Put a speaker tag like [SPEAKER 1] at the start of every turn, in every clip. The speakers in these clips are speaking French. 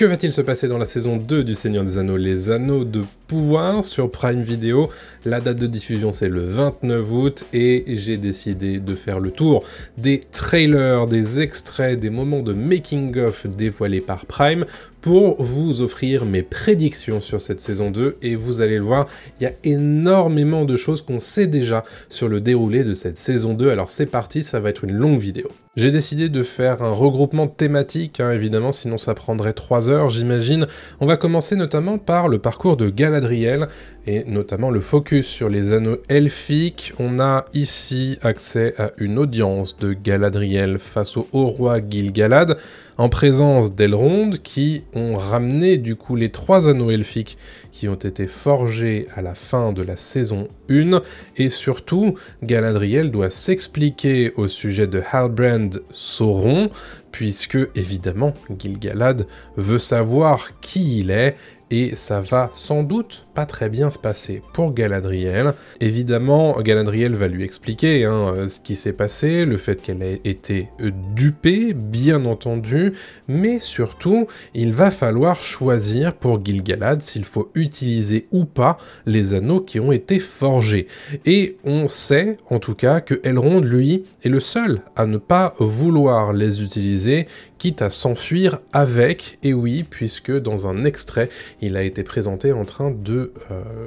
[SPEAKER 1] Que va-t-il se passer dans la saison 2 du Seigneur des Anneaux Les Anneaux de Pouvoir sur Prime Video. La date de diffusion c'est le 29 août et j'ai décidé de faire le tour des trailers, des extraits, des moments de making-of dévoilés par Prime pour vous offrir mes prédictions sur cette saison 2 et vous allez le voir, il y a énormément de choses qu'on sait déjà sur le déroulé de cette saison 2. Alors c'est parti, ça va être une longue vidéo. J'ai décidé de faire un regroupement thématique, hein, évidemment, sinon ça prendrait 3 heures, j'imagine. On va commencer notamment par le parcours de Galadriel, et notamment le focus sur les anneaux elfiques. On a ici accès à une audience de Galadriel face au haut roi Gilgalad, en présence d'Elrond qui ont ramené du coup les trois anneaux elfiques qui ont été forgés à la fin de la saison 1 et surtout Galadriel doit s'expliquer au sujet de Halbrand Sauron puisque évidemment Gilgalad veut savoir qui il est et ça va sans doute très bien se passer pour Galadriel. Évidemment, Galadriel va lui expliquer hein, euh, ce qui s'est passé, le fait qu'elle ait été euh, dupée, bien entendu, mais surtout, il va falloir choisir pour Gilgalad s'il faut utiliser ou pas les anneaux qui ont été forgés. Et on sait, en tout cas, que Elrond, lui, est le seul à ne pas vouloir les utiliser, quitte à s'enfuir avec, et oui, puisque dans un extrait, il a été présenté en train de euh,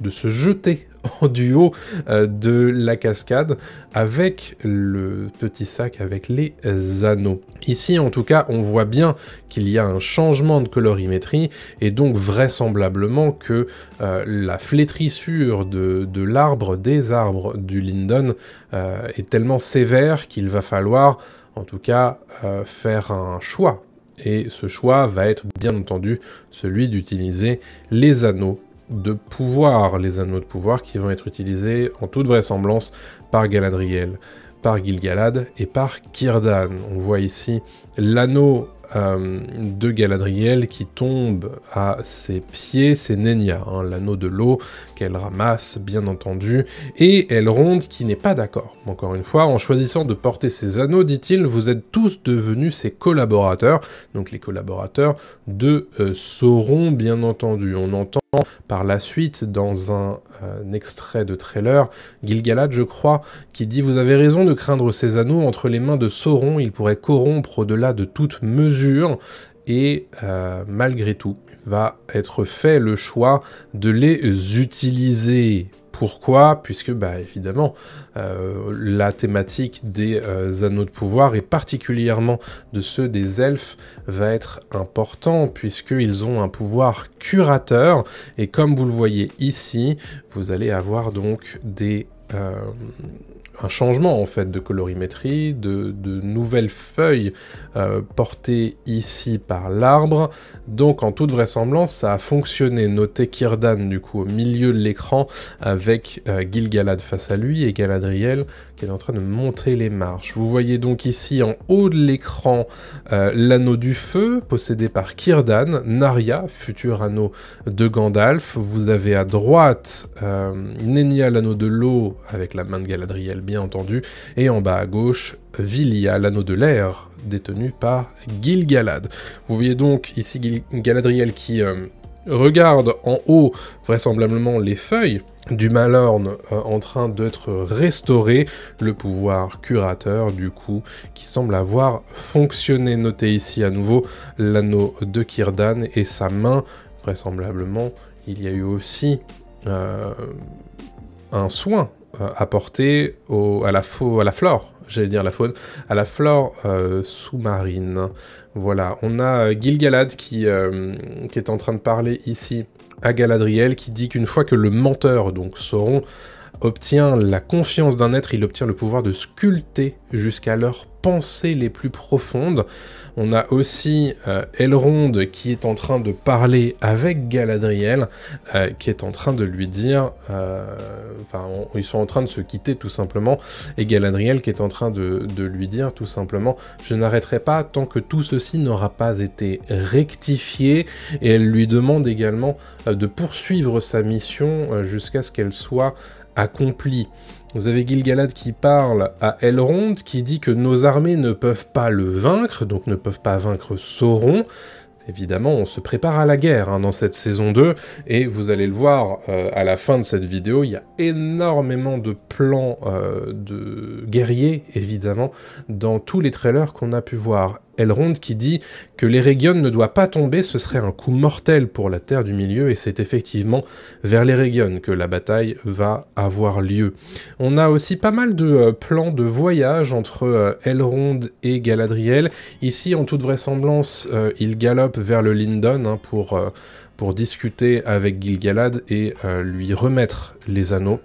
[SPEAKER 1] de, se jeter en duo euh, de la cascade avec le petit sac avec les anneaux. Ici en tout cas on voit bien qu'il y a un changement de colorimétrie et donc vraisemblablement que euh, la flétrissure de, l'arbre, des arbres du Linden est tellement sévère qu'il va falloir en tout cas faire un choix et ce choix va être bien entendu celui d'utiliser les anneaux de pouvoir, les anneaux de pouvoir qui vont être utilisés en toute vraisemblance par Galadriel, par Gilgalad et par kirdan On voit ici l'anneau euh, de Galadriel qui tombe à ses pieds, c'est Nenya, hein, l'anneau de l'eau qu'elle ramasse bien entendu, et Elrond qui n'est pas d'accord. Encore une fois, en choisissant de porter ces anneaux, dit-il, vous êtes tous devenus ses collaborateurs, donc les collaborateurs de euh, Sauron bien entendu. On entend par la suite dans un, euh, extrait de trailer, Gilgalad je crois, qui dit Vous avez raison de craindre ces anneaux entre les mains de Sauron, il pourrait corrompre au-delà de toute mesure, et euh, malgré tout va être fait le choix de les utiliser pourquoi Puisque, bah, évidemment, euh, la thématique des euh, anneaux de pouvoir, et particulièrement de ceux des elfes, va être important, puisqu'ils ont un pouvoir curateur, et comme vous le voyez ici, vous allez avoir donc des... Euh, un changement en fait de colorimétrie, de, nouvelles feuilles euh, portées ici par l'arbre. Donc en toute vraisemblance, ça a fonctionné. Notez Kirdan du coup au milieu de l'écran avec gil euh, Gilgalad face à lui et Galadriel qui est en train de monter les marches. Vous voyez donc ici en haut de l'écran euh, l'anneau du feu possédé par Kirdan, Narya, futur anneau de Gandalf. Vous avez à droite euh, l'anneau de l'eau avec la main de Galadriel bien entendu, et en bas à gauche Vilia, l'anneau de l'air détenu par Gilgalad. Vous voyez donc ici Galadriel qui euh, regarde en haut vraisemblablement les feuilles du Malorne euh, en train d'être restauré, le pouvoir curateur du coup qui semble avoir fonctionné. Notez ici à nouveau l'anneau de Kirdan et sa main. Vraisemblablement, il y a eu aussi euh, un soin euh, apporté au, à, la à la flore j'allais dire la faune, à la flore sous-marine. Voilà, on a Gilgalad qui, qui est en train de parler ici à Galadriel qui dit qu'une fois que le menteur, donc Sauron, obtient la confiance d'un être, il obtient le pouvoir de sculpter jusqu'à leur les plus profondes. On a aussi euh, Elrond qui est en train de parler avec Galadriel, euh, qui est en train de lui dire, euh, enfin ils sont en train de se quitter tout simplement, et Galadriel qui est en train de, de lui dire tout simplement, je n'arrêterai pas tant que tout ceci n'aura pas été rectifié, et elle lui demande également de poursuivre sa mission jusqu'à ce qu'elle soit accomplie. Vous avez Gilgalad qui parle à Elrond, qui dit que nos armées ne peuvent pas le vaincre, donc ne peuvent pas vaincre Sauron. Évidemment, on se prépare à la guerre hein, dans cette saison 2, et vous allez le voir euh, à la fin de cette vidéo, il y a énormément de plans euh, de guerriers, évidemment, dans tous les trailers qu'on a pu voir. Elrond qui dit que l'Eregion ne doit pas tomber, ce serait un coup mortel pour la Terre du Milieu, et c'est effectivement vers l'Eregion que la bataille va avoir lieu. On a aussi pas mal de euh, plans de voyage entre euh, Elrond et Galadriel. Ici, en toute vraisemblance, euh, il galope vers le Lindon hein, pour, pour discuter avec Gilgalad et lui remettre les anneaux.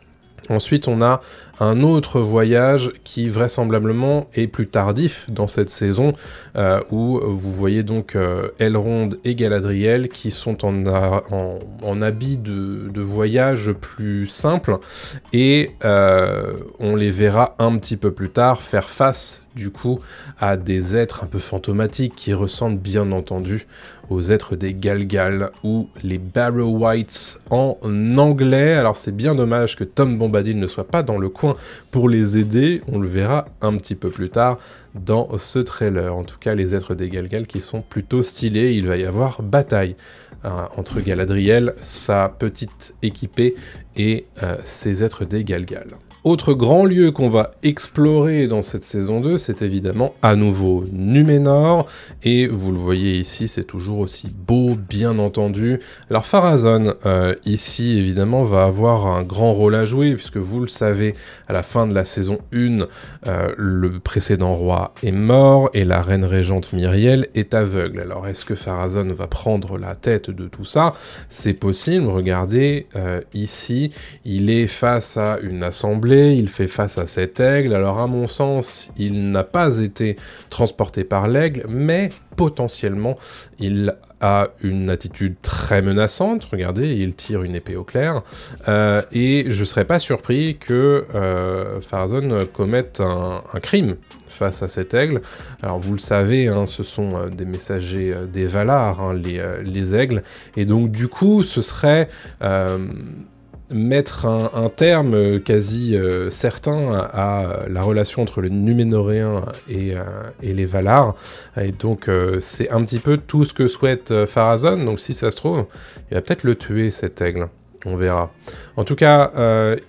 [SPEAKER 1] Ensuite, on a un autre voyage qui vraisemblablement est plus tardif dans cette saison, euh, où vous voyez donc euh, Elrond et Galadriel qui sont en, en, habit de, voyage plus simple, et euh, on les verra un petit peu plus tard faire face du coup à des êtres un peu fantomatiques qui ressemblent bien entendu aux êtres des Galgal ou les Barrow Whites en anglais. Alors c'est bien dommage que Tom Bombadil ne soit pas dans le coin pour les aider. On le verra un petit peu plus tard dans ce trailer. En tout cas, les êtres des Galgal qui sont plutôt stylés. Il va y avoir bataille hein, entre Galadriel, sa petite équipée et euh, ses êtres des Galgal. Autre grand lieu qu'on va explorer dans cette saison 2, c'est évidemment à nouveau Numenor, et vous le voyez ici, c'est toujours aussi beau, bien entendu. Alors Farazon euh, ici, évidemment, va avoir un grand rôle à jouer, puisque vous le savez, à la fin de la saison 1, euh, le précédent roi est mort, et la reine régente Myriel est aveugle. Alors est-ce que Farazon va prendre la tête de tout ça C'est possible, regardez, euh, ici, il est face à une assemblée il fait face à cet aigle. Alors à mon sens, il n'a pas été transporté par l'aigle, mais potentiellement, il a une attitude très menaçante. Regardez, il tire une épée au clair. Euh, et je serais pas surpris que euh, commette un, crime face à cet aigle. Alors vous le savez, hein, ce sont euh, des messagers euh, des Valar, hein, les, aigles. Et donc du coup, ce serait mettre un, terme euh, quasi euh, certain à, la relation entre le Numénoréen et, euh, et les Valar. Et donc c'est un petit peu tout ce que souhaite Farazon. Donc si ça se trouve, il va peut-être le tuer cet aigle. On verra. En tout cas,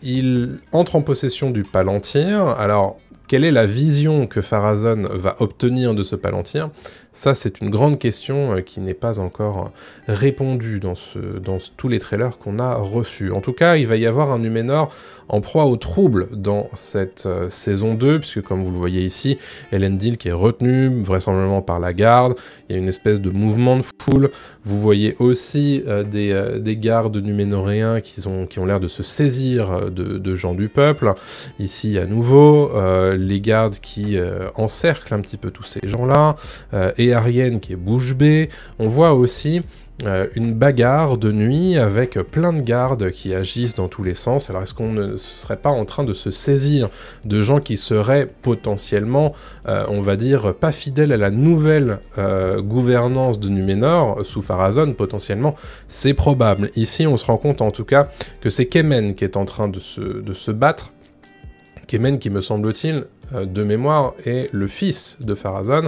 [SPEAKER 1] il entre en possession du Palantir. Alors, quelle est la vision que Farazon va obtenir de ce Palantir ça, c'est une grande question euh, qui n'est pas encore répondue dans, tous les trailers qu'on a reçus. En tout cas, il va y avoir un Numenor en proie aux troubles dans cette euh, saison 2, puisque comme vous le voyez ici, Elendil qui est retenue, vraisemblablement par la garde, il y a une espèce de mouvement de foule, vous voyez aussi euh, des, gardes numénoréens qui, ont, l'air de se saisir de, de, gens du peuple, ici à nouveau, les gardes qui encerclent un petit peu tous ces gens-là, et qui est bouche bée. On voit aussi euh, une bagarre de nuit avec plein de gardes qui agissent dans tous les sens. Alors est-ce qu'on ne serait pas en train de se saisir de gens qui seraient potentiellement, euh, on va dire, pas fidèles à la nouvelle euh, gouvernance de Numénor sous Farazon potentiellement C'est probable. Ici on se rend compte en tout cas que c'est Kemen qui est en train de se, de se battre. Kemen qui me semble-t-il euh, de mémoire est le fils de Farazan,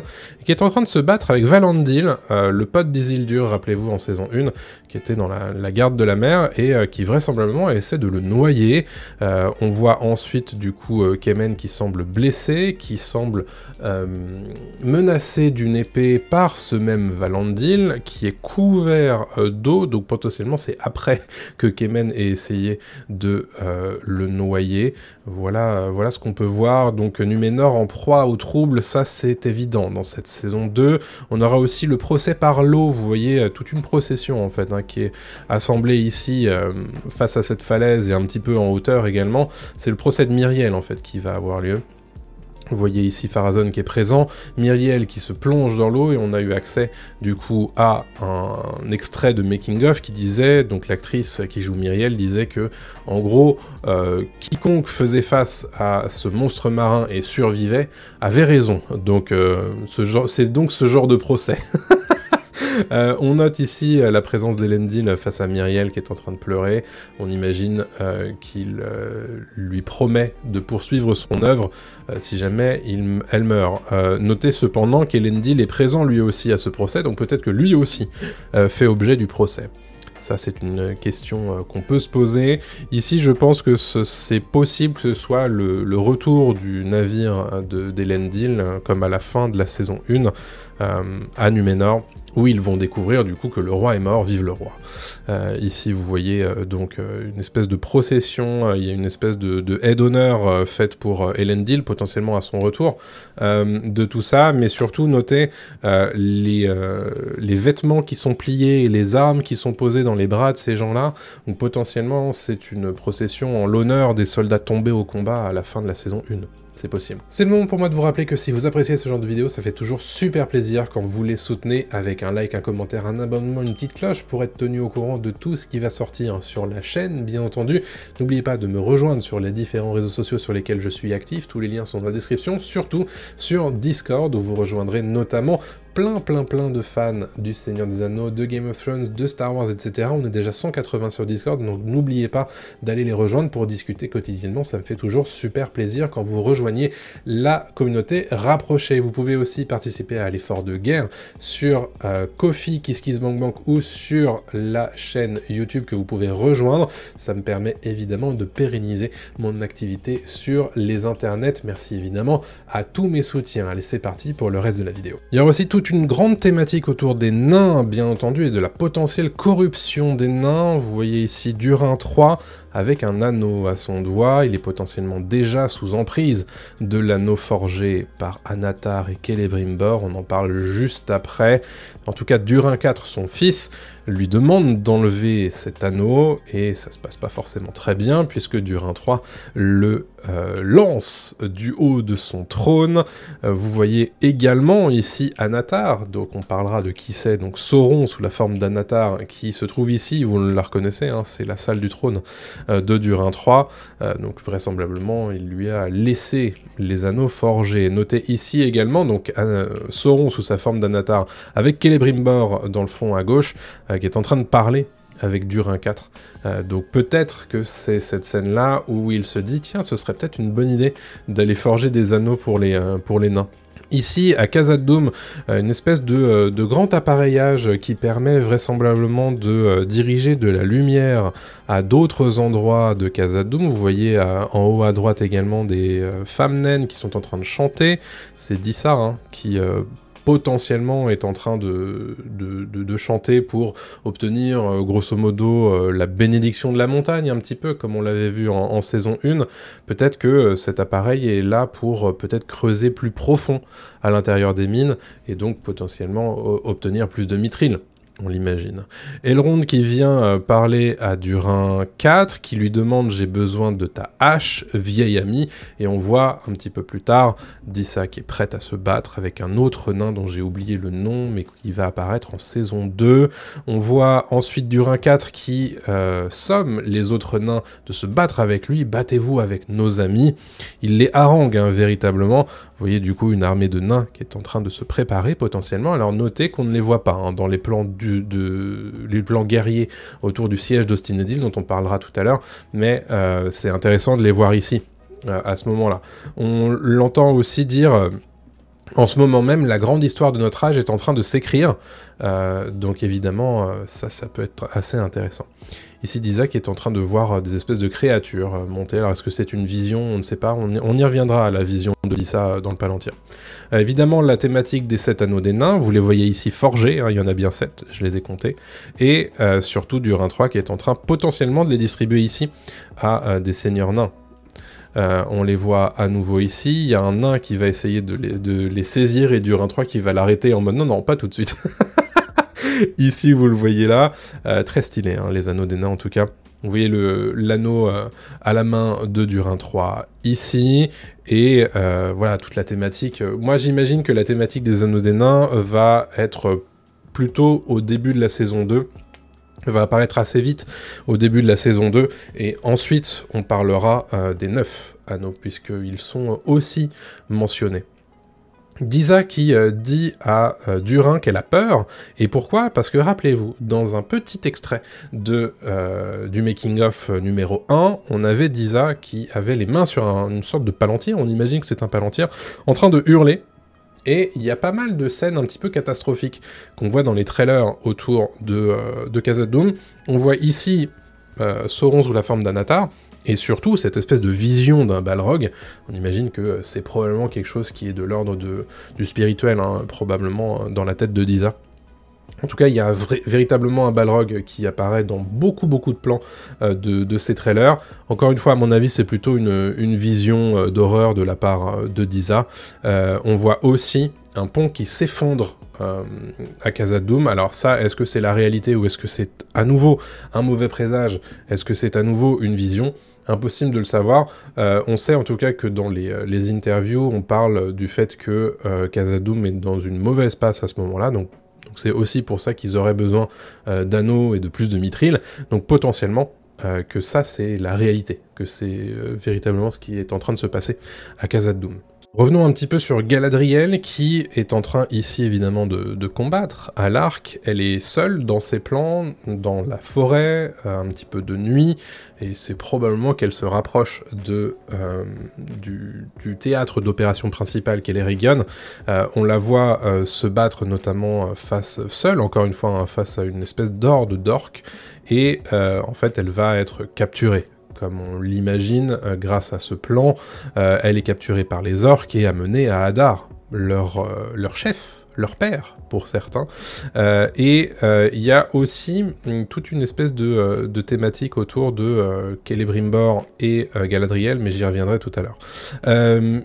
[SPEAKER 1] qui est en train de se battre avec Valandil, euh, le pote d'Isildur, rappelez-vous en saison 1, qui était dans la, garde de la mer et euh, qui vraisemblablement essaie de le noyer. on voit ensuite du coup Kemen qui semble blessé, qui semble menacé d'une épée par ce même Valandil, qui est couvert d'eau, donc potentiellement c'est après que Kemen ait essayé de le noyer. Voilà, voilà ce qu'on peut voir. Donc, ménor en proie au trouble, ça c'est évident dans cette saison 2. On aura aussi le procès par l'eau, vous voyez euh, toute une procession en fait, hein, qui est assemblée ici euh, face à cette falaise et un petit peu en hauteur également. C'est le procès de Myriel en fait qui va avoir lieu. Vous voyez ici Farazon qui est présent, Myriel qui se plonge dans l'eau et on a eu accès du coup à un extrait de Making of qui disait, donc l'actrice qui joue Myriel disait que en gros euh, quiconque faisait face à ce monstre marin et survivait avait raison. Donc euh, c'est donc ce genre de procès. Euh, on note ici euh, la présence d'Elendil face à Myriel qui est en train de pleurer. On imagine euh, qu'il lui promet de poursuivre son œuvre si jamais elle meurt. notez cependant qu'Elendil est présent lui aussi à ce procès, donc peut-être que lui aussi fait objet du procès. Ça, c'est une question qu'on peut se poser. Ici, je pense que c'est possible que ce soit le, retour du navire hein, d'Elendil, comme à la fin de la saison 1, à Numenor où ils vont découvrir du coup que le roi est mort, vive le roi. Euh, ici, vous voyez euh, donc euh, une espèce de procession, il y a une espèce de, de d'honneur faite pour Deal potentiellement à son retour, de tout ça, mais surtout notez les, les vêtements qui sont pliés, les armes qui sont posées dans les bras de ces gens-là, donc potentiellement c'est une procession en l'honneur des soldats tombés au combat à la fin de la saison 1 c'est possible. C'est le moment pour moi de vous rappeler que si vous appréciez ce genre de vidéos, ça fait toujours super plaisir quand vous les soutenez avec un like, un commentaire, un abonnement, une petite cloche pour être tenu au courant de tout ce qui va sortir sur la chaîne, bien entendu. N'oubliez pas de me rejoindre sur les différents réseaux sociaux sur lesquels je suis actif, tous les liens sont dans la description, surtout sur Discord où vous rejoindrez notamment plein, plein, plein de fans du Seigneur des Anneaux, de Game of Thrones, de Star Wars, etc. On est déjà 180 sur Discord, donc n'oubliez pas d'aller les rejoindre pour discuter quotidiennement. Ça me fait toujours super plaisir quand vous rejoignez la communauté rapprochée. Vous pouvez aussi participer à l'effort de guerre sur euh, fi KissKissBankBank ou sur la chaîne YouTube que vous pouvez rejoindre. Ça me permet évidemment de pérenniser mon activité sur les internets. Merci évidemment à tous mes soutiens. Allez, c'est parti pour le reste de la vidéo. Il y aura aussi tout une grande thématique autour des nains, bien entendu, et de la potentielle corruption des nains. Vous voyez ici Durin 3, avec un anneau à son doigt, il est potentiellement déjà sous emprise de l'anneau forgé par Anatar et Celebrimbor, on en parle juste après. En tout cas, Durin IV, son fils, lui demande d'enlever cet anneau, et ça se passe pas forcément très bien, puisque Durin III le euh, lance du haut de son trône. Euh, vous voyez également ici Anatar, donc on parlera de qui c'est, donc Sauron sous la forme d'Anatar, qui se trouve ici, vous la reconnaissez, hein. c'est la salle du trône euh, de Durin III. Euh, donc vraisemblablement, il lui a laissé les anneaux forgés. Notez ici également donc euh, Sauron sous sa forme d'Anatar avec Celebrimbor dans le fond à gauche qui est en train de parler avec Durin 4. donc peut-être que c'est cette scène-là où il se dit, tiens, ce serait peut-être une bonne idée d'aller forger des anneaux pour les, pour les nains. Ici, à Casa Doum euh, une espèce euh, de, grand appareillage qui permet vraisemblablement de euh, diriger de la lumière à d'autres endroits de Casa Vous voyez en haut à droite également des femmes naines qui sont en train de chanter. C'est Dissar hein, qui potentiellement est en train de, de, chanter pour obtenir euh, grosso modo euh, la bénédiction de la montagne, un petit peu comme on l'avait vu en, saison 1, peut-être que euh, cet appareil est là pour peut-être creuser plus profond à l'intérieur des mines et donc potentiellement obtenir plus de mitriles. On l'imagine. Elrond qui vient euh, parler à Durin 4, qui lui demande J'ai besoin de ta hache, vieille amie, Et on voit un petit peu plus tard Dissa qui est prête à se battre avec un autre nain dont j'ai oublié le nom, mais qui va apparaître en saison 2. On voit ensuite Durin 4 qui euh, somme les autres nains de se battre avec lui. Battez-vous avec nos amis. Il les harangue hein, véritablement. Vous voyez du coup une armée de nains qui est en train de se préparer potentiellement. Alors notez qu'on ne les voit pas hein, dans les plans du de, les plans guerriers autour du siège Edil dont on parlera tout à l'heure, mais euh, c'est intéressant de les voir ici, euh, à ce moment-là. On l'entend aussi dire euh, en ce moment même, la grande histoire de notre âge est en train de s'écrire. Euh, donc évidemment, euh, ça, ça peut être assez intéressant. Ici, qui est en train de voir euh, des espèces de créatures monter. Alors, est-ce que c'est une vision On ne sait pas. On y, reviendra à la vision de Lisa dans le Palantir. évidemment, la thématique des sept anneaux des nains, vous les voyez ici forgés. Hein, il y en a bien sept, je les ai comptés. Et surtout, Durin III qui est en train potentiellement de les distribuer ici à des seigneurs nains. Euh, on les voit à nouveau ici. Il y a un nain qui va essayer de les, saisir et Durin 3 qui va l'arrêter en mode non, non, pas tout de suite. ici, vous le voyez là. Euh, très stylé, hein, les anneaux des nains en tout cas. Vous voyez l'anneau euh, à la main de Durin 3 ici, et voilà toute la thématique. Moi j'imagine que la thématique des anneaux des nains va être plutôt au début de la saison 2, va apparaître assez vite au début de la saison 2, et ensuite on parlera euh, des neuf anneaux, puisqu'ils sont aussi mentionnés. Disa qui euh, dit à euh, Durin qu'elle a peur, et pourquoi Parce que rappelez-vous, dans un petit extrait de, du making-of numéro 1, on avait Disa qui avait les mains sur une sorte de palantir, on imagine que c'est un palantir, en train de hurler et il y a pas mal de scènes un petit peu catastrophiques qu'on voit dans les trailers autour de, euh, de Doom. On voit ici euh, Sauron sous la forme d'un et surtout cette espèce de vision d'un Balrog. On imagine que euh, c'est probablement quelque chose qui est de l'ordre du spirituel, hein, probablement dans la tête de Disa. En tout cas, il y a véritablement un Balrog qui apparaît dans beaucoup beaucoup de plans euh, de, ces trailers. Encore une fois, à mon avis, c'est plutôt une, vision euh, d'horreur de la part euh, de Disa. on voit aussi un pont qui s'effondre à Casa Doom. Alors ça, est-ce que c'est la réalité ou est-ce que c'est à nouveau un mauvais présage Est-ce que c'est à nouveau une vision impossible de le savoir. on sait en tout cas que dans les, interviews, on parle du fait que euh, Doom est dans une mauvaise passe à ce moment-là, donc c'est aussi pour ça qu'ils auraient besoin euh, d'anneaux et de plus de mithril. Donc potentiellement euh, que ça c'est la réalité, que c'est euh, véritablement ce qui est en train de se passer à de Doom. Revenons un petit peu sur Galadriel qui est en train ici évidemment de, combattre à l'arc. Elle est seule dans ses plans, dans la forêt, un petit peu de nuit, et c'est probablement qu'elle se rapproche de, euh, du, théâtre d'opération principale qu'est l'Erigon. Euh, on la voit euh, se battre notamment face seule, encore une fois, hein, face à une espèce d'orde d'orc, et en fait elle va être capturée comme on l'imagine, euh, grâce à ce plan, euh, elle est capturée par les orques et amenée à Hadar, leur, euh, leur chef, leur père pour certains. Euh, et euh, il y a aussi mm, toute une espèce de, euh, thématique autour de Celebrimbor et Galadriel, mais j'y reviendrai tout à l'heure.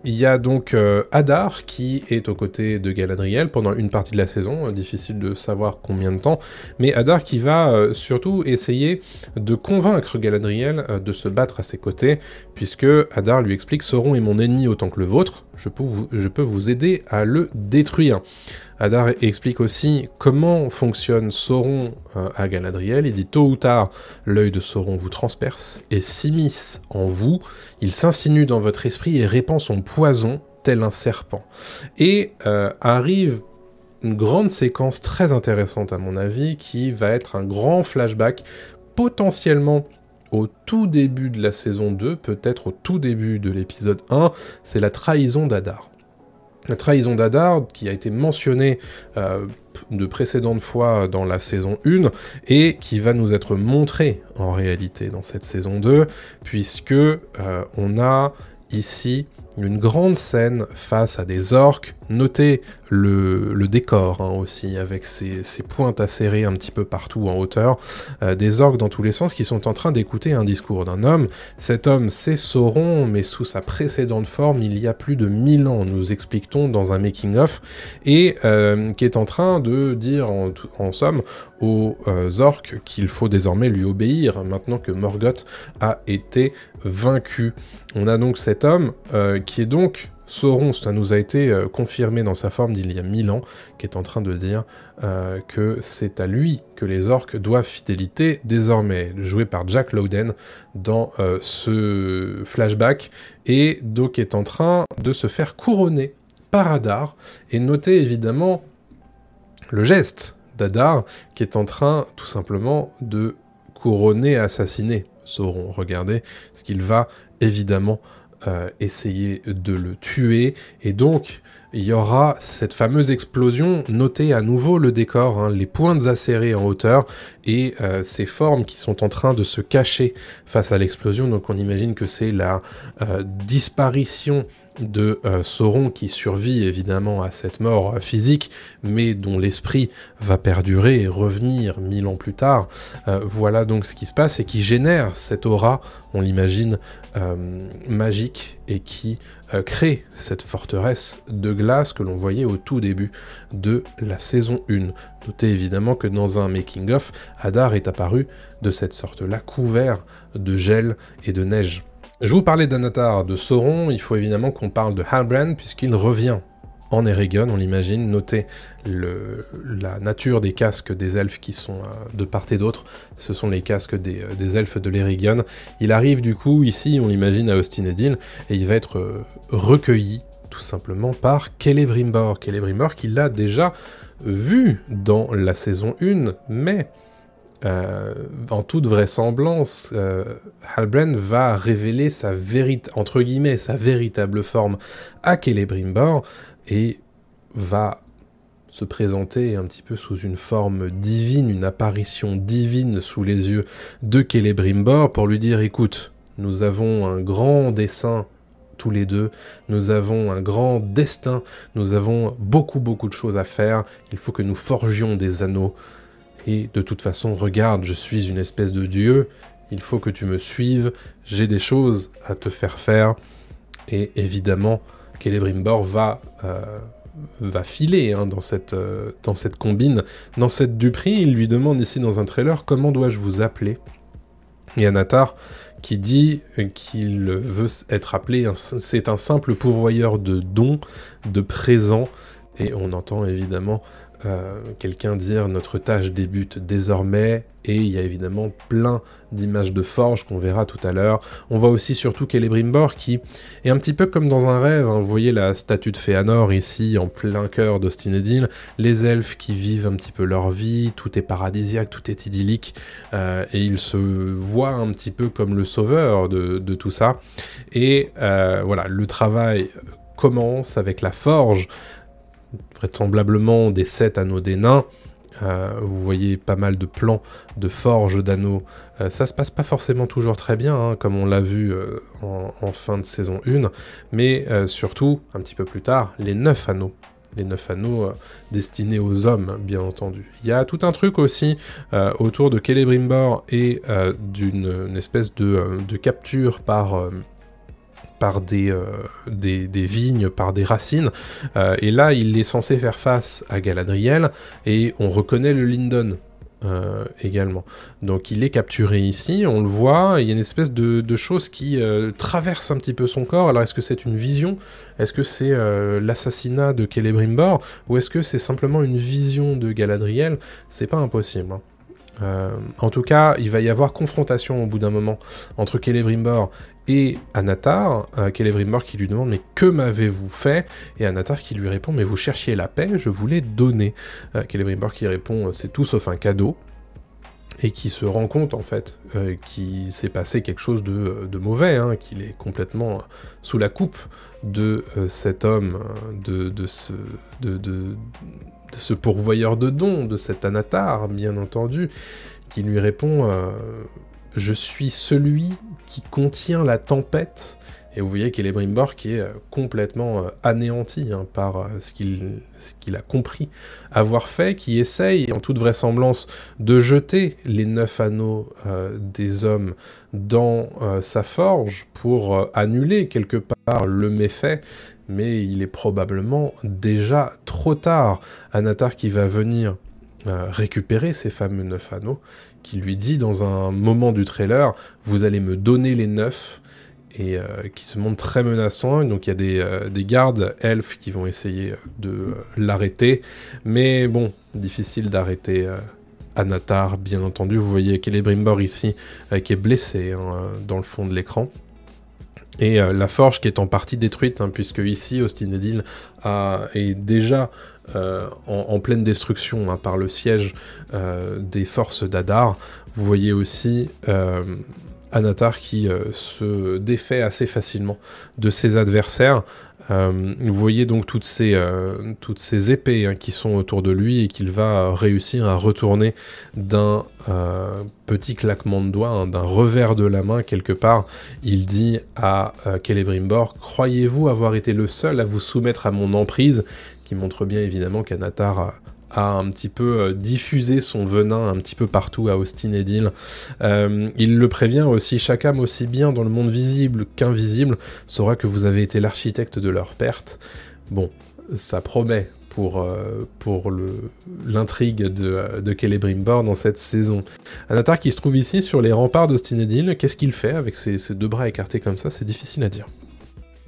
[SPEAKER 1] Il y a donc Adar qui est aux côtés de Galadriel pendant une partie de la saison, difficile de savoir combien de temps, mais Adar qui va surtout essayer de convaincre Galadriel de se battre à ses côtés, puisque Hadar lui explique Sauron est mon ennemi autant que le vôtre, je vous, je peux vous aider à le détruire. Hadar explique aussi comment fonctionne Sauron euh, à Galadriel. Il dit Tôt ou tard, l'œil de Sauron vous transperce et s'immisce en vous. Il s'insinue dans votre esprit et répand son poison tel un serpent. Et euh, arrive une grande séquence très intéressante à mon avis qui va être un grand flashback potentiellement au tout début de la saison 2, peut-être au tout début de l'épisode 1, c'est la trahison d'Adar. La trahison d'Adard, qui a été mentionnée euh, de précédentes fois dans la saison 1, et qui va nous être montrée en réalité dans cette saison 2, puisque euh, on a ici une grande scène face à des orques Notez le, décor hein, aussi, avec ces, pointes acérées un petit peu partout en hauteur, euh, des orques dans tous les sens qui sont en train d'écouter un discours d'un homme. Cet homme, c'est Sauron, mais sous sa précédente forme, il y a plus de mille ans, nous expliquons dans un making-of, et euh, qui est en train de dire en, somme aux euh, orques qu'il faut désormais lui obéir maintenant que Morgoth a été vaincu. On a donc cet homme qui est donc Sauron, ça nous a été euh, confirmé dans sa forme d'il y a mille ans, qui est en train de dire euh, que c'est à lui que les orques doivent fidélité désormais, joué par Jack Lowden dans euh, ce flashback, et donc est en train de se faire couronner par Adar, et notez évidemment le geste d'Adar, qui est en train tout simplement de couronner, assassiner Sauron. Regardez ce qu'il va évidemment euh, essayer de le tuer. Et donc, il y aura cette fameuse explosion. Notez à nouveau le décor, hein, les pointes acérées en hauteur et euh, ces formes qui sont en train de se cacher face à l'explosion. Donc, on imagine que c'est la euh, disparition de euh, Sauron qui survit évidemment à cette mort physique, mais dont l'esprit va perdurer et revenir mille ans plus tard. Euh, voilà donc ce qui se passe et qui génère cette aura, on l'imagine, euh, magique et qui crée cette forteresse de glace que l'on voyait au tout début de la saison 1. Notez évidemment que dans un making-of, Hadar est apparu de cette sorte-là, couvert de gel et de neige. Je vous parlais d'Anatar de Sauron, il faut évidemment qu'on parle de Halbrand puisqu'il revient en Eregion, on l'imagine. Notez le, la nature des casques des elfes qui sont euh, de part et d'autre. Ce sont les casques euh, des, elfes de l'Eregion. Il arrive du coup ici, on l'imagine, à Austin Edil, et il va être euh, recueilli tout simplement par Celebrimbor. Celebrimbor qui l'a déjà vu dans la saison 1, mais euh, en toute vraisemblance, halbren euh, Halbrand va révéler sa entre sa véritable forme à Celebrimbor et va se présenter un petit peu sous une forme divine, une apparition divine sous les yeux de Celebrimbor pour lui dire écoute, nous avons un grand dessein tous les deux. Nous avons un grand destin, nous avons beaucoup beaucoup de choses à faire. Il faut que nous forgions des anneaux et de toute façon, regarde, je suis une espèce de dieu, il faut que tu me suives, j'ai des choses à te faire faire. Et évidemment, Celebrimbor va, euh, va filer hein, dans, cette, euh, dans cette combine. Dans cette duperie, il lui demande ici dans un trailer comment dois-je vous appeler Et Anatar qui dit euh, qu'il veut être appelé, c'est un simple pourvoyeur de dons, de présents, et on entend évidemment euh, quelqu'un dire notre tâche débute désormais et il y a évidemment plein d'images de forge qu'on verra tout à l'heure. On voit aussi surtout Celebrimbor qui est un petit peu comme dans un rêve, hein. vous voyez la statue de Féanor ici en plein cœur d'Ostinédil, les elfes qui vivent un petit peu leur vie, tout est paradisiaque, tout est idyllique euh, et ils se voient un petit peu comme le sauveur de, tout ça. Et euh, voilà, le travail commence avec la forge, vraisemblablement des sept anneaux des nains. Euh, vous voyez pas mal de plans de forges d'anneaux. Euh, ça se passe pas forcément toujours très bien, hein, comme on l'a vu euh, en, fin de saison 1, mais surtout, un petit peu plus tard, les neuf anneaux. Les neuf anneaux destinés aux hommes, bien entendu. Il y a tout un truc aussi autour de Celebrimbor et d'une espèce de, de, capture par par euh, des, des, vignes, par des racines. Euh, et là, il est censé faire face à Galadriel, et on reconnaît le Lindon. Euh, également. Donc il est capturé ici, on le voit, il y a une espèce de, de chose qui traverse un petit peu son corps. Alors est-ce que c'est une vision Est-ce que c'est l'assassinat de Celebrimbor Ou est-ce que c'est simplement une vision de Galadriel C'est pas impossible. Hein. Euh, en tout cas, il va y avoir confrontation au bout d'un moment entre Celebrimbor et Anatar. Kelevrimbor euh, qui lui demande Mais que m'avez-vous fait Et Anatar qui lui répond Mais vous cherchiez la paix, je vous l'ai donnée. Euh, qui répond C'est tout sauf un cadeau et qui se rend compte en fait euh, qu'il s'est passé quelque chose de, mauvais, hein, qu'il est complètement sous la coupe de euh, cet homme, hein, de, ce, de, ce pourvoyeur de dons, de cet anatar, bien entendu, qui lui répond euh, Je suis celui qui contient la tempête et vous voyez qu'Elebrimbor qui est euh, complètement euh, anéanti hein, par euh, ce qu'il a compris avoir fait, qui essaye en toute vraisemblance de jeter les neuf anneaux des hommes dans sa forge pour annuler quelque part le méfait mais il est probablement déjà trop tard. Anatar qui va venir récupérer ces fameux neuf anneaux, qui lui dit dans un moment du trailer, vous allez me donner les neuf, et euh, qui se montre très menaçant. donc il y a euh, des, gardes elfes qui vont essayer euh, de l'arrêter. Mais bon, difficile d'arrêter Anatar, bien entendu. Vous voyez Celebrimbor ici qui est blessé hein, dans le fond de l'écran. Et la forge qui est en partie détruite, hein, puisque ici, Austin est déjà en, pleine destruction hein, par le siège des forces d'Adar. Vous voyez aussi Anatar qui euh, se défait assez facilement de ses adversaires. Euh, vous voyez donc toutes ces, euh, épées hein, qui sont autour de lui et qu'il va réussir à retourner d'un petit claquement de doigts, hein, d'un revers de la main quelque part. Il dit à Celebrimbor, croyez-vous avoir été le seul à vous soumettre à mon emprise qui montre bien évidemment qu'Anatar a un petit peu euh, diffusé son venin un petit peu partout à Austin et euh, il le prévient aussi, chaque âme aussi bien dans le monde visible qu'invisible saura que vous avez été l'architecte de leur perte. Bon, ça promet pour, euh, pour l'intrigue de, de Celebrimbor dans cette saison. Anatar qui se trouve ici sur les remparts d'Austin Edil, qu'est-ce qu'il fait avec ses deux bras écartés comme ça C'est difficile à dire.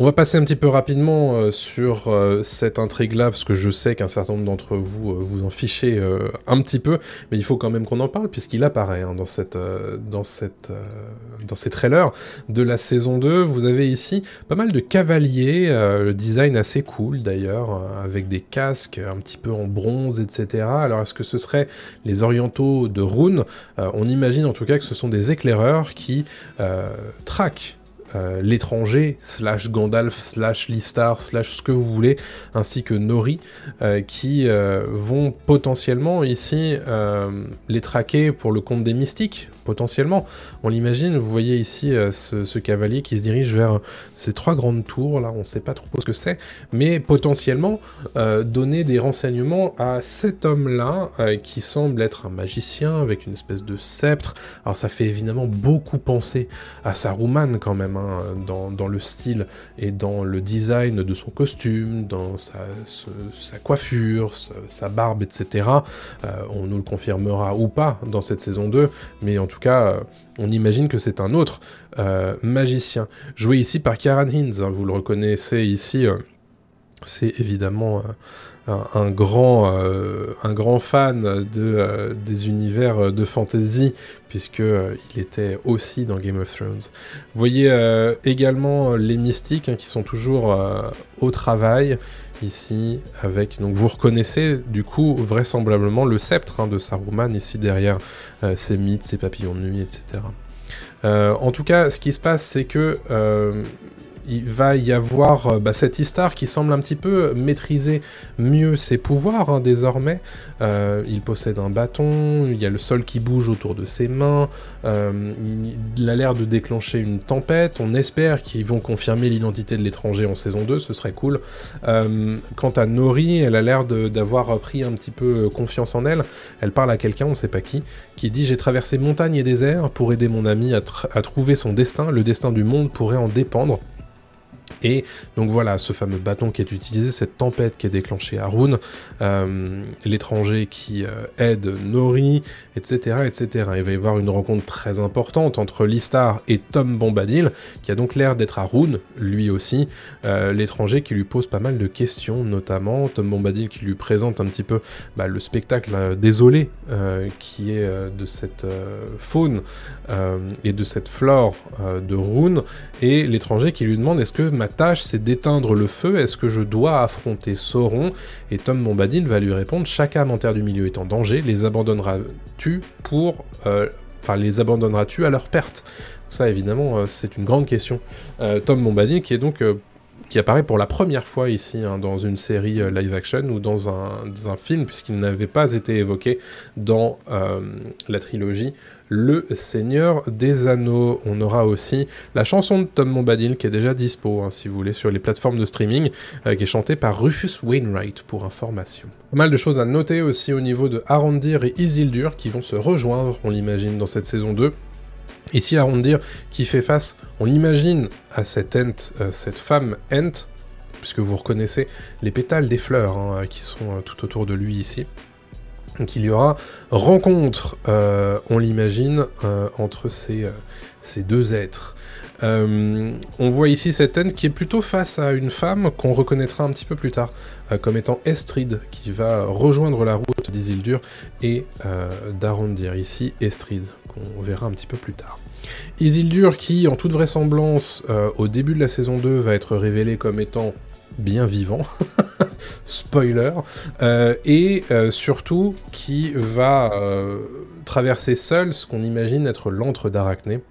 [SPEAKER 1] On va passer un petit peu rapidement euh, sur euh, cette intrigue-là, parce que je sais qu'un certain nombre d'entre vous euh, vous en fichez un petit peu, mais il faut quand même qu'on en parle, puisqu'il apparaît hein, dans, cette, dans, cette, dans ces trailers de la saison 2. Vous avez ici pas mal de cavaliers, le design assez cool d'ailleurs, avec des casques un petit peu en bronze, etc. Alors est-ce que ce serait les orientaux de Rune On imagine en tout cas que ce sont des éclaireurs qui traquent euh, l'étranger, slash Gandalf, slash Listar, slash ce que vous voulez, ainsi que Nori, euh, qui euh, vont potentiellement ici les traquer pour le compte des mystiques, potentiellement. On l'imagine, vous voyez ici euh, ce, cavalier qui se dirige vers euh, ces trois grandes tours, là on ne sait pas trop ce que c'est, mais potentiellement euh, donner des renseignements à cet homme-là qui semble être un magicien avec une espèce de sceptre. Alors ça fait évidemment beaucoup penser à sa roumane quand même, hein, dans, le style et dans le design de son costume, dans sa, coiffure, sa, barbe, etc. on nous le confirmera ou pas dans cette saison 2, mais en tout cas cas, euh, on imagine que c'est un autre euh, magicien. Joué ici par Karen Hines, hein, vous le reconnaissez ici euh, c'est évidemment un, grand, euh, un grand fan de, euh, des univers de fantasy, puisqu'il euh, il était aussi dans Game of Thrones. Vous voyez également les mystiques hein, qui sont toujours au travail ici avec donc vous reconnaissez du coup vraisemblablement le sceptre hein, de Saruman ici derrière ses mythes, ses papillons de nuit, etc. en tout cas, ce qui se passe, c'est que il va y avoir euh, bah, cette histoire qui semble un petit peu maîtriser mieux ses pouvoirs hein, désormais. Euh, il possède un bâton, il y a le sol qui bouge autour de ses mains, euh, il a l'air de déclencher une tempête. On espère qu'ils vont confirmer l'identité de l'étranger en saison 2, ce serait cool. quant à Nori, elle a l'air d'avoir pris un petit peu confiance en elle. Elle parle à quelqu'un, on ne sait pas qui, qui dit J'ai traversé montagnes et déserts pour aider mon ami à trouver son destin. Le destin du monde pourrait en dépendre. Et donc voilà, ce fameux bâton qui est utilisé, cette tempête qui est déclenchée à Rune, euh, l'étranger qui euh, aide Nori, etc., etc. Il va y avoir une rencontre très importante entre Listar et Tom Bombadil, qui a donc l'air d'être à Rune, lui aussi, euh, l'étranger qui lui pose pas mal de questions, notamment Tom Bombadil qui lui présente un petit peu bah, le spectacle désolé qui est de cette faune et de cette flore de Rune, et l'étranger qui lui demande est-ce que ma tâche c'est d'éteindre le feu, est-ce que je dois affronter Sauron Et Tom Bombadil va lui répondre chaque âme terre du milieu est en danger, les abandonneras-tu pour. Euh, enfin, les abandonneras-tu à leur perte Ça, évidemment, euh, c'est une grande question. Euh, Tom Bombadil, qui est donc qui apparaît pour la première fois ici hein, dans une série live action ou dans un, film, puisqu'il n'avait pas été évoqué dans la trilogie le Seigneur des Anneaux. On aura aussi la chanson de Tom Bombadil qui est déjà dispo, hein, si vous voulez, sur les plateformes de streaming, euh, qui est chantée par Rufus Wainwright, pour information. Pas mal de choses à noter aussi au niveau de Arondir et Isildur qui vont se rejoindre, on l'imagine, dans cette saison 2. Ici, Arondir qui fait face, on l'imagine, à cette Ent, euh, cette femme Ent, puisque vous reconnaissez les pétales des fleurs hein, qui sont euh, tout autour de lui ici. Qu'il y aura rencontre, euh, on l'imagine, euh, entre euh, ces, deux êtres. on voit ici cette haine qui est plutôt face à une femme qu'on reconnaîtra un petit peu plus tard comme étant Estrid, qui va rejoindre la route d'Isildur et d'arrondir Ici, Estrid, qu'on verra un petit peu plus tard. Isildur qui, en toute vraisemblance, au début de la saison 2, va être révélé comme étant bien vivant. spoiler, euh, et euh, surtout qui va euh, traverser seul ce qu'on imagine être l'antre d'Arachné.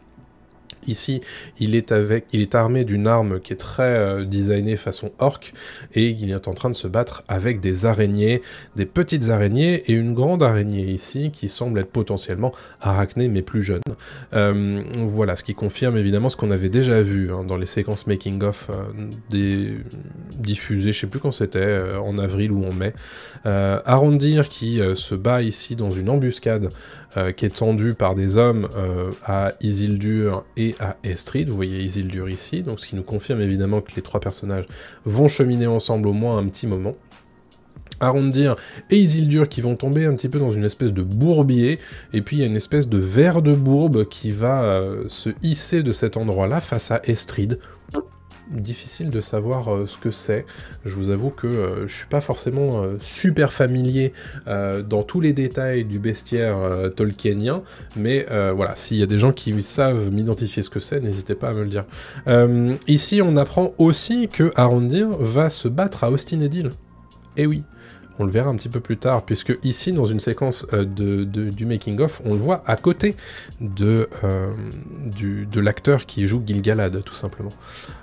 [SPEAKER 1] Ici, il est, avec, il est armé d'une arme qui est très euh, designée façon orc, et il est en train de se battre avec des araignées, des petites araignées, et une grande araignée ici, qui semble être potentiellement arachnée, mais plus jeune. Euh, voilà, ce qui confirme évidemment ce qu'on avait déjà vu hein, dans les séquences making-of euh, des... diffusées, je sais plus quand c'était, en avril ou en mai. Arondir qui se bat ici dans une embuscade euh, qui est tendu par des hommes euh, à Isildur et à Estrid. Vous voyez Isildur ici, donc ce qui nous confirme évidemment que les trois personnages vont cheminer ensemble au moins un petit moment Arondir et Isildur qui vont tomber un petit peu dans une espèce de bourbier, et puis il y a une espèce de verre de bourbe qui va euh, se hisser de cet endroit-là face à Estrid, difficile de savoir euh, ce que c'est. Je vous avoue que euh, je suis pas forcément euh, super familier dans tous les détails du bestiaire tolkienien, mais voilà, s'il y a des gens qui savent m'identifier ce que c'est, n'hésitez pas à me le dire. ici, on apprend aussi que Arondir va se battre à Austin Edil. Eh oui on le verra un petit peu plus tard, puisque ici, dans une séquence euh, de, du making-of, on le voit à côté de, euh, du, de l'acteur qui joue Gilgalad, tout simplement.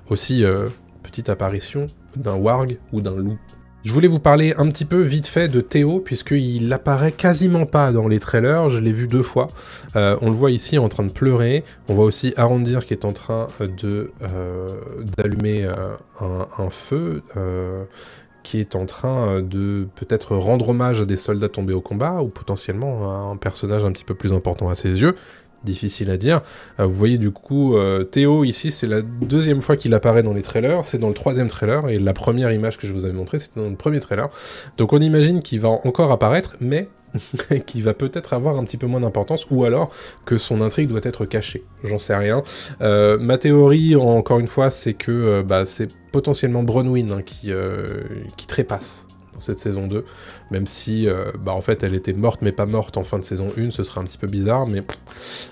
[SPEAKER 1] Aussi, euh, petite apparition d'un warg ou d'un loup. Je voulais vous parler un petit peu vite fait de Théo, puisqu'il apparaît quasiment pas dans les trailers, je l'ai vu deux fois. on le voit ici en train de pleurer, on voit aussi Arondir qui est en train de d'allumer un, feu, qui est en train euh, de peut-être rendre hommage à des soldats tombés au combat, ou potentiellement à un personnage un petit peu plus important à ses yeux. Difficile à dire. Euh, vous voyez du coup, euh, Théo ici, c'est la deuxième fois qu'il apparaît dans les trailers, c'est dans le troisième trailer, et la première image que je vous avais montrée, c'était dans le premier trailer. Donc on imagine qu'il va encore apparaître, mais qu'il va peut-être avoir un petit peu moins d'importance, ou alors que son intrigue doit être cachée. J'en sais rien. ma théorie, encore une fois, c'est que bah, c'est potentiellement Bronwyn hein, qui, euh, qui trépasse cette saison 2, même si euh, bah, en fait elle était morte mais pas morte en fin de saison 1, ce serait un petit peu bizarre, mais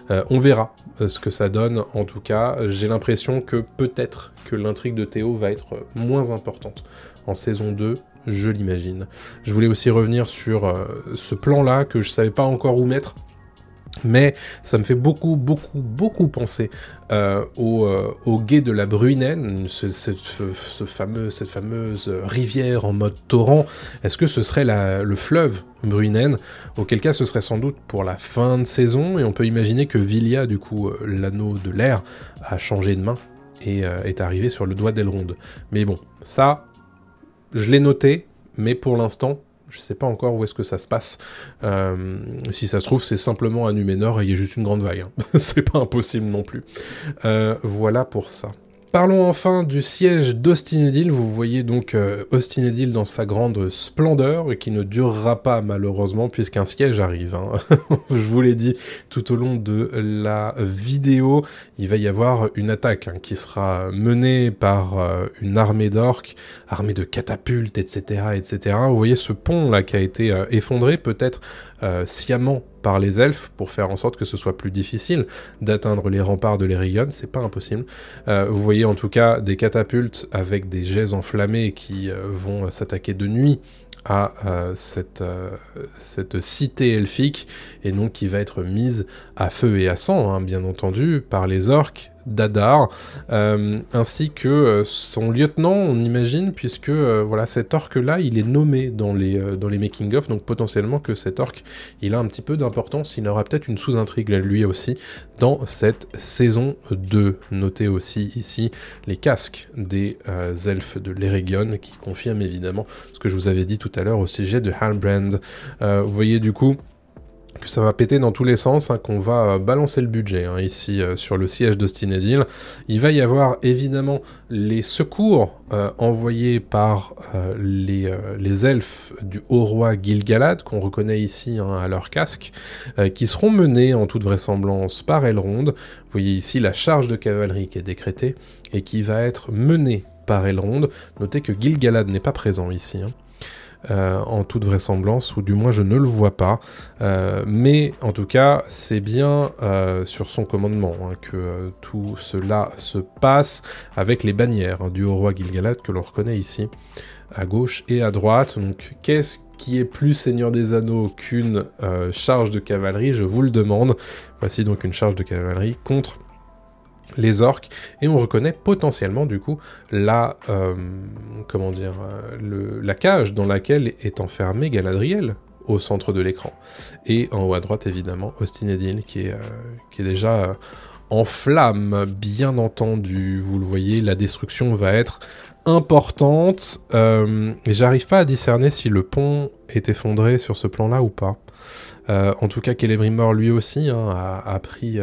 [SPEAKER 1] euh, on verra ce que ça donne en tout cas. J'ai l'impression que peut-être que l'intrigue de Théo va être moins importante en saison 2, je l'imagine. Je voulais aussi revenir sur ce plan là que je savais pas encore où mettre mais ça me fait beaucoup, beaucoup, beaucoup penser euh, euh, au, guet de la Bruinenne, cette, fameux, cette fameuse rivière en mode torrent. Est-ce que ce serait le fleuve Bruinen Auquel cas, ce serait sans doute pour la fin de saison, et on peut imaginer que Vilia, du coup, euh, l'anneau de l'air, a changé de main et est arrivé sur le doigt d'Elrond. Mais bon, ça, je l'ai noté, mais pour l'instant, je sais pas encore où est-ce que ça se passe. Euh, si ça se trouve, c'est simplement à Numénor et il y a juste une grande vague. Hein. c'est pas impossible non plus. Euh, voilà pour ça. Parlons enfin du siège d'Austin Vous voyez donc euh, Austin dans sa grande splendeur qui ne durera pas malheureusement puisqu'un siège arrive. Hein. Je vous l'ai dit tout au long de la vidéo, il va y avoir une attaque hein, qui sera menée par euh, une armée d'orques, armée de catapultes, etc., etc. Vous voyez ce pont là qui a été euh, effondré peut-être sciemment par les elfes pour faire en sorte que ce soit plus difficile d'atteindre les remparts de l'Erigon, c'est pas impossible. Euh, vous voyez en tout cas des catapultes avec des jets enflammés qui euh, vont s'attaquer de nuit à euh, cette, cette cité elfique, et donc qui va être mise à feu et à sang, hein, bien entendu, par les orques d'Adar, euh, ainsi que euh, son lieutenant, on imagine, puisque euh, voilà cet orc-là, il est nommé dans les, dans les making-of, donc potentiellement que cet orc, il a un petit peu d'importance, il aura peut-être une sous-intrigue lui aussi dans cette saison 2. Notez aussi ici les casques des elfes de l'Eregion, qui confirme évidemment ce que je vous avais dit tout à l'heure au sujet de Halbrand. vous voyez du coup que ça va péter dans tous les sens, hein, qu'on va euh, balancer le budget hein, ici euh, sur le siège d'Austin Il va y avoir évidemment les secours euh, envoyés par les, elfes du haut roi Gilgalad, qu'on reconnaît ici hein, à leur casque, qui seront menés en toute vraisemblance par Elrond. Vous voyez ici la charge de cavalerie qui est décrétée et qui va être menée par Elrond. Notez que Gilgalad n'est pas présent ici. Euh, en toute vraisemblance, ou du moins je ne le vois pas. Euh, mais en tout cas, c'est bien euh, sur son commandement hein, que tout cela se passe avec les bannières hein, du haut roi Gilgalad que l'on reconnaît ici à gauche et à droite. Donc qu'est-ce qui est plus Seigneur des Anneaux qu'une charge de cavalerie Je vous le demande. Voici donc une charge de cavalerie contre les orques, et on reconnaît potentiellement du coup la, euh, comment dire, euh, la cage dans laquelle est enfermé Galadriel au centre de l'écran. Et en haut à droite évidemment Austin Edil qui est, euh, qui est déjà en flamme, bien entendu, vous le voyez, la destruction va être importante. J'arrive pas à discerner si le pont est effondré sur ce plan là ou pas. en tout cas, Celebrimor lui aussi hein, a, pris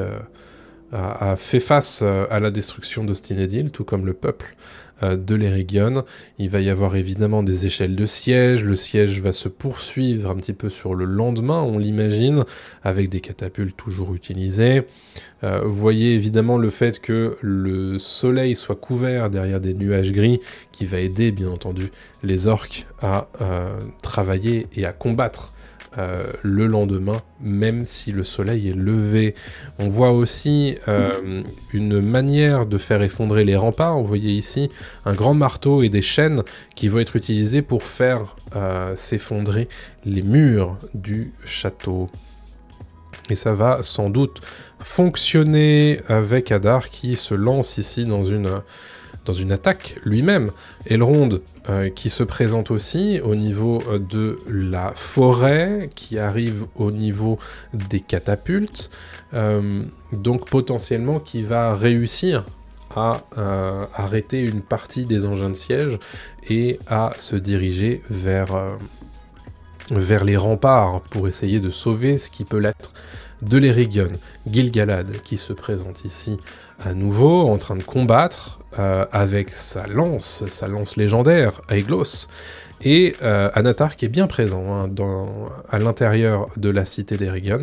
[SPEAKER 1] a, fait face euh, à la destruction d'Ostinedil, tout comme le peuple euh, de l'Erigion. Il va y avoir évidemment des échelles de siège, le siège va se poursuivre un petit peu sur le lendemain, on l'imagine, avec des catapultes toujours utilisées. Euh, voyez évidemment le fait que le soleil soit couvert derrière des nuages gris, qui va aider bien entendu les orques à travailler et à combattre euh, le lendemain, même si le soleil est levé. On voit aussi euh, une manière de faire effondrer les remparts. Vous voyez ici un grand marteau et des chaînes qui vont être utilisés pour faire euh, s'effondrer les murs du château. Et ça va sans doute fonctionner avec Adar qui se lance ici dans une dans une attaque lui-même. Elrond euh, qui se présente aussi au niveau euh, de la forêt, qui arrive au niveau des catapultes, euh, donc potentiellement qui va réussir à arrêter une partie des engins de siège et à se diriger vers, vers les remparts pour essayer de sauver ce qui peut l'être de l'Erigion. Gilgalad qui se présente ici à nouveau en train de combattre euh, avec sa lance, sa lance légendaire, Aeglos, et euh, Anatar qui est bien présent hein, à l'intérieur de la cité d'Erigan.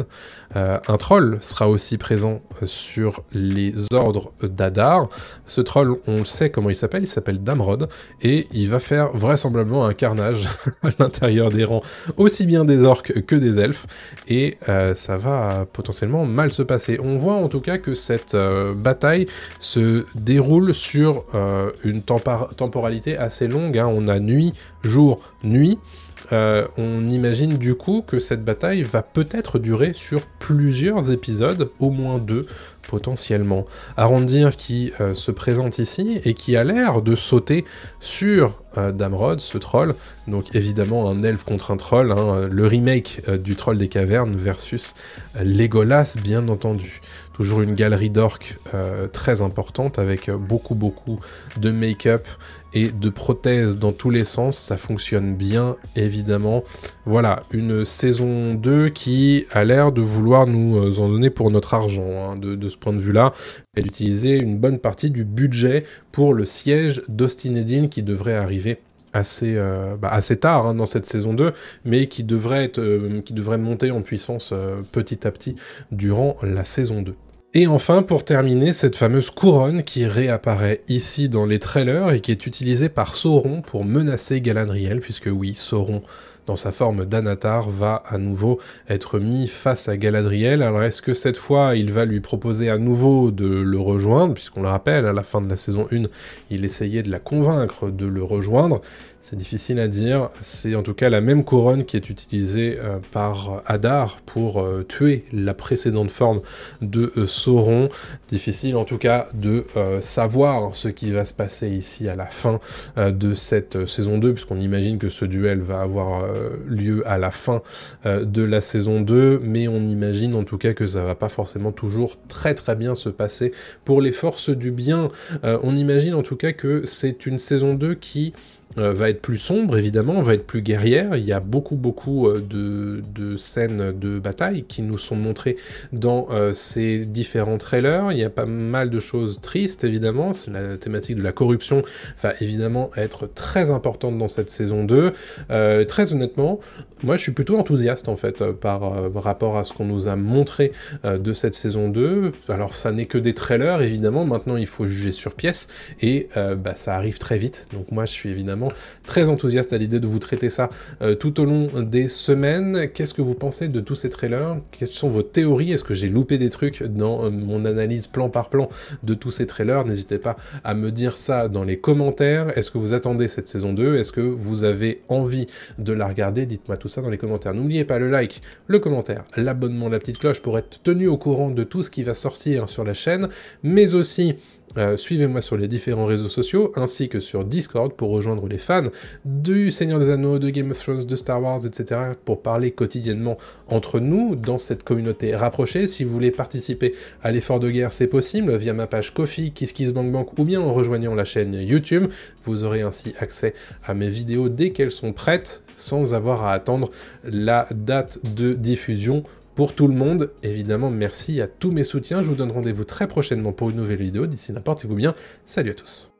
[SPEAKER 1] Euh, un troll sera aussi présent euh, sur les ordres d'Adar. Ce troll, on le sait comment il s'appelle, il s'appelle Damrod, et il va faire vraisemblablement un carnage à l'intérieur des rangs, aussi bien des orques que des elfes, et ça va potentiellement mal se passer. On voit en tout cas que cette bataille se déroule sur une temporalité assez longue, hein. on a nuit, jour, nuit euh, on imagine du coup que cette bataille va peut-être durer sur plusieurs épisodes, au moins deux potentiellement. Arrondir qui euh, se présente ici et qui a l'air de sauter sur euh, Damrod, ce troll, donc évidemment un elfe contre un troll, hein, le remake du troll des cavernes versus Legolas bien entendu. Toujours une galerie d'orques très importante avec beaucoup beaucoup de make-up et de prothèses dans tous les sens, ça fonctionne bien évidemment. Voilà, une saison 2 qui a l'air de vouloir nous euh, en donner pour notre argent hein, de, ce point de vue-là, et d'utiliser une bonne partie du budget pour le siège d'Austin qui devrait arriver assez, euh, bah, assez tard hein, dans cette saison 2, mais qui devrait, être, euh, qui devrait monter en puissance petit à petit durant la saison 2. Et enfin, pour terminer, cette fameuse couronne qui réapparaît ici dans les trailers et qui est utilisée par Sauron pour menacer Galadriel, puisque oui, Sauron, dans sa forme d'Anatar, va à nouveau être mis face à Galadriel. Alors est-ce que cette fois, il va lui proposer à nouveau de le rejoindre, puisqu'on le rappelle, à la fin de la saison 1, il essayait de la convaincre de le rejoindre c'est difficile à dire. C'est en tout cas la même couronne qui est utilisée euh, par Hadar pour euh, tuer la précédente forme de euh, Sauron. Difficile en tout cas de savoir ce qui va se passer ici à la fin de cette saison 2, puisqu'on imagine que ce duel va avoir lieu à la fin de la saison 2, mais on imagine en tout cas que ça va pas forcément toujours très très bien se passer pour les forces du bien. on imagine en tout cas que c'est une saison 2 qui euh, va être plus sombre, évidemment, va être plus guerrière. Il y a beaucoup, beaucoup euh, de, scènes de bataille qui nous sont montrées dans euh, ces différents trailers. Il y a pas mal de choses tristes, évidemment. La thématique de la corruption va évidemment être très importante dans cette saison 2. très honnêtement, moi, je suis plutôt enthousiaste, en fait, par rapport à ce qu'on nous a montré de cette saison 2. Alors, ça n'est que des trailers, évidemment. Maintenant, il faut juger sur pièce et bah, ça arrive très vite. Donc, moi, je suis évidemment très enthousiaste à l'idée de vous traiter ça euh, tout au long des semaines. Qu'est-ce que vous pensez de tous ces trailers Quelles sont vos théories Est-ce que j'ai loupé des trucs dans euh, mon analyse plan par plan de tous ces trailers N'hésitez pas à me dire ça dans les commentaires. Est-ce que vous attendez cette saison 2 Est-ce que vous avez envie de la regarder Dites-moi tout ça dans les commentaires. N'oubliez pas le like, le commentaire, l'abonnement, la petite cloche pour être tenu au courant de tout ce qui va sortir sur la chaîne, mais aussi euh, suivez-moi sur les différents réseaux sociaux ainsi que sur Discord pour rejoindre les fans du Seigneur des Anneaux, de Game of Thrones, de Star Wars, etc. pour parler quotidiennement entre nous dans cette communauté rapprochée. Si vous voulez participer à l'effort de guerre, c'est possible via ma page Kofi, KissKissBankBank ou bien en rejoignant la chaîne YouTube. Vous aurez ainsi accès à mes vidéos dès qu'elles sont prêtes sans avoir à attendre la date de diffusion pour tout le monde, évidemment, merci à tous mes soutiens. Je vous donne rendez-vous très prochainement pour une nouvelle vidéo. D'ici là, portez-vous bien. Salut à tous.